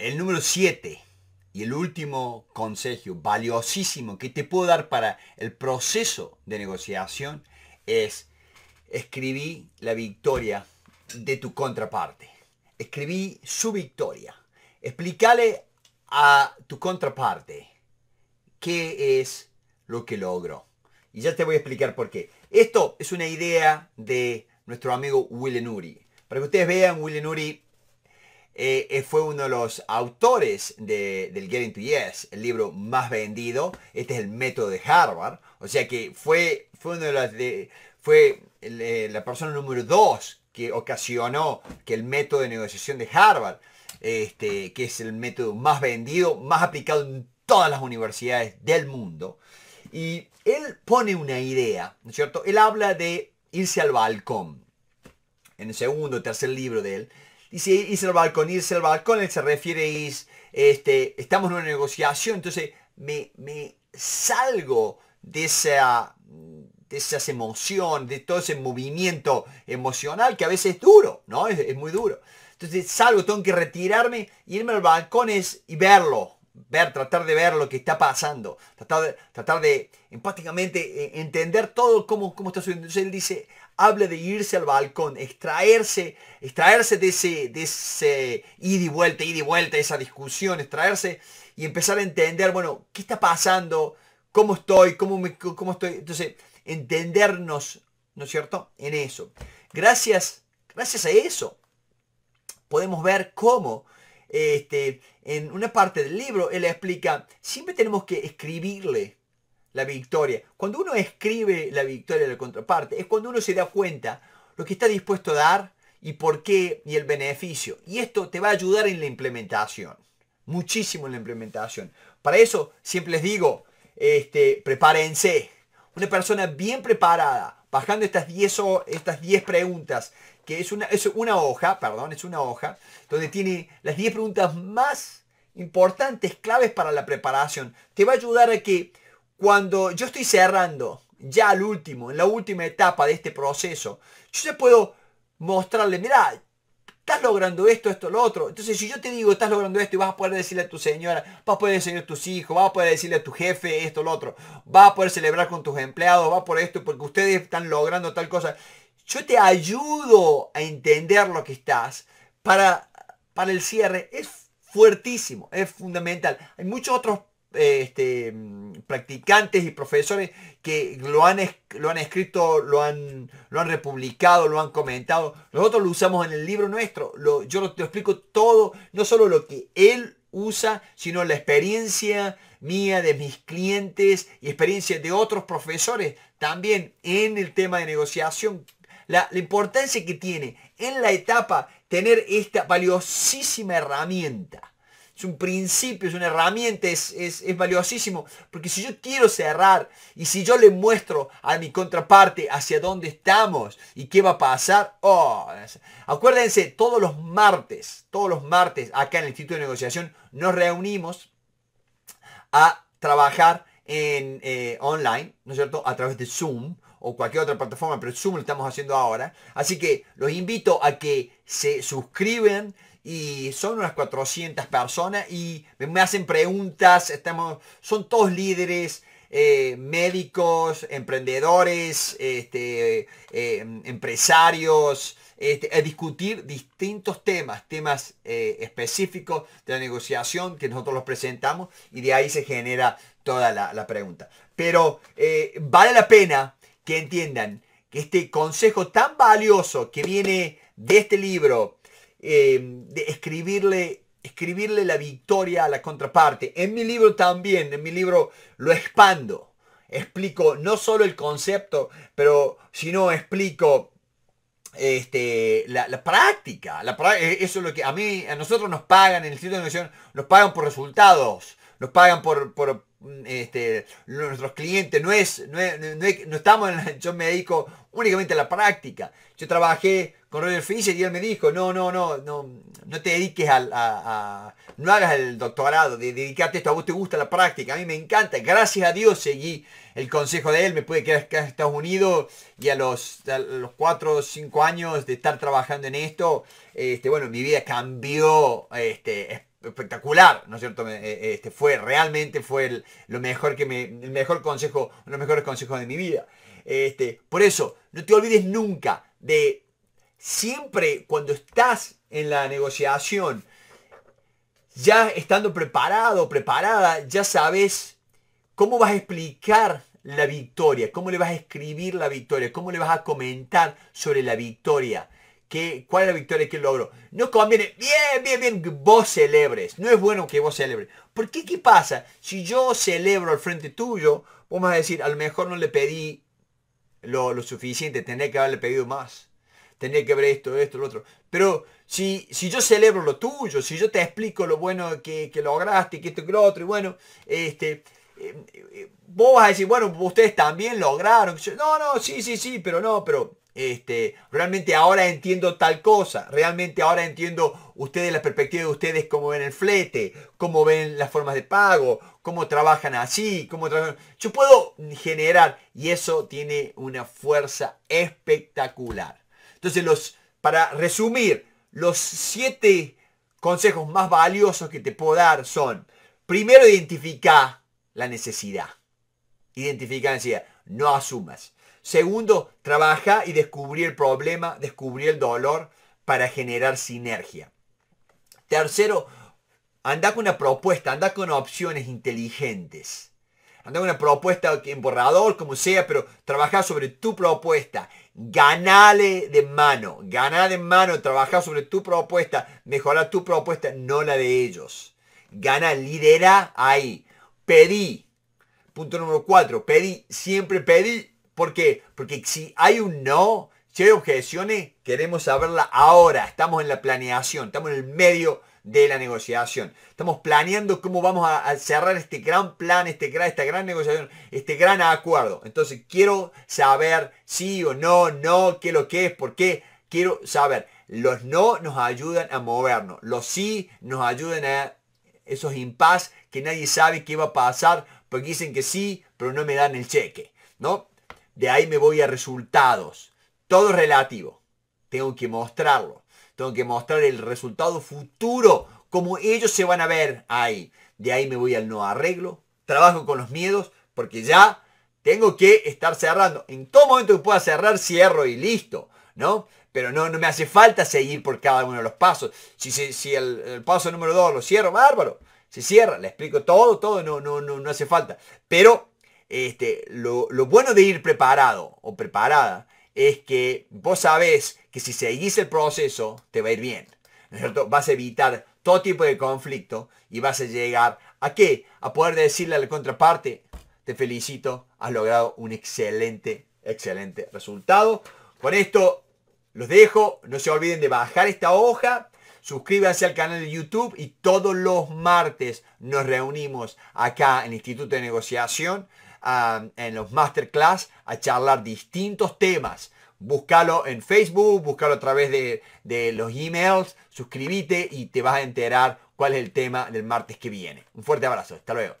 El número 7 y el último consejo valiosísimo que te puedo dar para el proceso de negociación es escribir la victoria de tu contraparte. Escribí su victoria. Explícale a tu contraparte qué es lo que logró. Y ya te voy a explicar por qué. Esto es una idea de nuestro amigo Willenuri. Para que ustedes vean, Willenuri eh, eh, fue uno de los autores de, del Getting to Yes, el libro más vendido. Este es el método de Harvard. O sea que fue, fue uno de las de, fue eh, la persona número dos que ocasionó que el método de negociación de Harvard, este, que es el método más vendido, más aplicado en todas las universidades del mundo. Y él pone una idea, ¿no es cierto? Él habla de irse al balcón. En el segundo, o tercer libro de él, Dice, irse al balcón, irse al balcón, él se refiere, es, este, estamos en una negociación, entonces me, me salgo de esa, de esa emoción, de todo ese movimiento emocional que a veces es duro, ¿no? Es, muy duro. Entonces salgo, tengo que retirarme, irme al balcón y verlo, ver, tratar de ver lo que está pasando, tratar de, tratar de empáticamente eh, entender todo cómo, cómo está sucediendo. Entonces él dice, habla de irse al balcón, extraerse, extraerse de ese, de ese ida y vuelta, ida y vuelta, esa discusión, extraerse y empezar a entender, bueno, ¿qué está pasando? ¿Cómo estoy? ¿Cómo, me, cómo estoy? Entonces, entendernos, ¿no es cierto? En eso. Gracias, gracias a eso, podemos ver cómo este, en una parte del libro, él explica, siempre tenemos que escribirle la victoria. Cuando uno escribe la victoria de la contraparte, es cuando uno se da cuenta lo que está dispuesto a dar y por qué y el beneficio. Y esto te va a ayudar en la implementación. Muchísimo en la implementación. Para eso siempre les digo, este, prepárense. Una persona bien preparada bajando estas 10, estas preguntas, que es una, es una hoja, perdón, es una hoja, donde tiene las 10 preguntas más importantes, claves para la preparación. Te va a ayudar a que cuando yo estoy cerrando, ya al último, en la última etapa de este proceso, yo te puedo mostrarle, mira, estás logrando esto, esto, lo otro. Entonces, si yo te digo, estás logrando esto y vas a poder decirle a tu señora, vas a poder decirle a tus hijos, vas a poder decirle a tu jefe esto, lo otro, vas a poder celebrar con tus empleados, va por esto, porque ustedes están logrando tal cosa. Yo te ayudo a entender lo que estás para, para el cierre. Es fuertísimo, es fundamental. Hay muchos otros este, practicantes y profesores que lo han, escrito, lo han, lo han republicado, lo han comentado. Nosotros lo usamos en el libro nuestro. yo lo, te explico todo, no solo lo que él usa, sino la experiencia mía, de mis clientes y experiencia de otros profesores también en el tema de negociación. la importancia que tiene en la etapa tener esta valiosísima herramienta es un principio, es una herramienta, es, valiosísimo. Porque si yo quiero cerrar y si yo le muestro a mi contraparte hacia dónde estamos y qué va a pasar, oh, acuérdense, todos los martes, todos los martes acá en el Instituto de Negociación nos reunimos a trabajar en eh, online, ¿no es cierto?, a través de Zoom o cualquier otra plataforma, pero Zoom lo estamos haciendo ahora. Así que los invito a que se suscriban, y son unas 400 personas y me hacen preguntas, estamos, son todos líderes, eh, médicos, emprendedores, este, eh, empresarios, este, a discutir distintos temas, temas eh, específicos de la negociación que nosotros los presentamos y de ahí se genera toda la pregunta. Pero vale la pena que entiendan que este consejo tan valioso que viene de este libro, eh, de escribirle, escribirle la victoria a la contraparte. En mi libro también, en mi libro lo expando. Explico no solo el concepto, pero sino explico este, la, práctica, e, Eso es lo que a mí, a nosotros nos pagan en el sitio de Educación, nos pagan por resultados nos pagan por, mm, este, nuestros clientes, no es, no, estamos en yo me dedico únicamente a la práctica. Yo trabajé con Roger Fisher y él me dijo, no, no, no, no, no te dediques a, no hagas el doctorado, de, dedicarte esto, a vos te gusta la práctica, a mí me encanta, gracias a Dios seguí el consejo de él, me pude quedar acá en Estados Unidos y a los, cuatro 4 o cinco años de estar trabajando en esto, este, bueno, mi vida cambió este, espectacular, ¿no es cierto? Eh, eh, este fue realmente fue el, lo mejor que me, el mejor consejo, uno de los mejores consejos de mi vida. Este, por eso, no te olvides nunca de siempre cuando estás en la negociación, ya estando preparado, preparada, ya sabes cómo vas a explicar la victoria, cómo le vas a escribir la victoria, cómo le vas a comentar sobre la victoria. ¿Cuál es la victoria que él logró? No conviene, bien, bien, bien, vos celebres. No es bueno que vos celebres. ¿Por qué? ¿Qué pasa? Si yo celebro al frente tuyo, vamos a decir, a lo mejor no le pedí lo, suficiente, tendría que haberle pedido más. Tendría que ver esto, esto, lo otro. Pero si, si yo celebro lo tuyo, si yo te explico lo bueno que, que lograste, que esto, que lo otro, y bueno, este, eh, eh, vos vas a decir, bueno, ustedes también lograron. No, no, sí, sí, sí, pero no, pero este, realmente ahora entiendo tal cosa, realmente ahora entiendo ustedes la perspectiva de ustedes, cómo ven el flete, cómo ven las formas de pago, cómo trabajan así, cómo Yo puedo generar y eso tiene una fuerza espectacular. Entonces, los, para resumir, los siete consejos más valiosos que te puedo dar son, primero identifica la necesidad. Identifica la necesidad, no asumas. Segundo, trabaja y descubrí el problema, descubrí el dolor para generar sinergia. Tercero, anda con una propuesta, anda con opciones inteligentes. Anda con una propuesta en borrador, como sea, pero trabaja sobre tu propuesta. Ganale de mano, gana de mano, trabaja sobre tu propuesta, mejora tu propuesta, no la de ellos. Gana, lidera ahí. Pedí. Punto número cuatro, pedí, siempre pedí ¿Por qué? porque si hay un no, si hay objeciones, queremos saberla ahora. Estamos en la planeación, estamos en el medio de la negociación. Estamos planeando cómo vamos a, cerrar este gran plan, este, esta gran negociación, este gran acuerdo. Entonces quiero saber sí o no, no, qué lo que es, por qué. Quiero saber. Los no nos ayudan a movernos. Los sí nos ayudan a esos impas que nadie sabe qué va a pasar porque dicen que sí, pero no me dan el cheque. ¿No? De ahí me voy a resultados. Todo relativo. Tengo que mostrarlo. Tengo que mostrar el resultado futuro, como ellos se van a ver ahí. De ahí me voy al no arreglo. Trabajo con los miedos, porque ya tengo que estar cerrando. En todo momento que pueda cerrar, cierro y listo. ¿No? Pero no, no me hace falta seguir por cada uno de los pasos. Si, si, el, paso número 2 lo cierro, bárbaro. Se cierra, le explico todo, todo, no, no, no, no hace falta. Pero este, lo, bueno de ir preparado o preparada es que vos sabés que si seguís el proceso te va a ir bien. Vas a evitar todo tipo de conflicto y vas a llegar a qué? A poder decirle a la contraparte, te felicito, has logrado un excelente, excelente resultado. Con esto los dejo, no se olviden de bajar esta hoja Suscríbase al canal de YouTube y todos los martes nos reunimos acá en el Instituto de Negociación, ah, en los masterclass, a charlar distintos temas. Búscalo en Facebook, búscalo a través de, de los emails, suscríbete y te vas a enterar cuál es el tema del martes que viene. Un fuerte abrazo, hasta luego.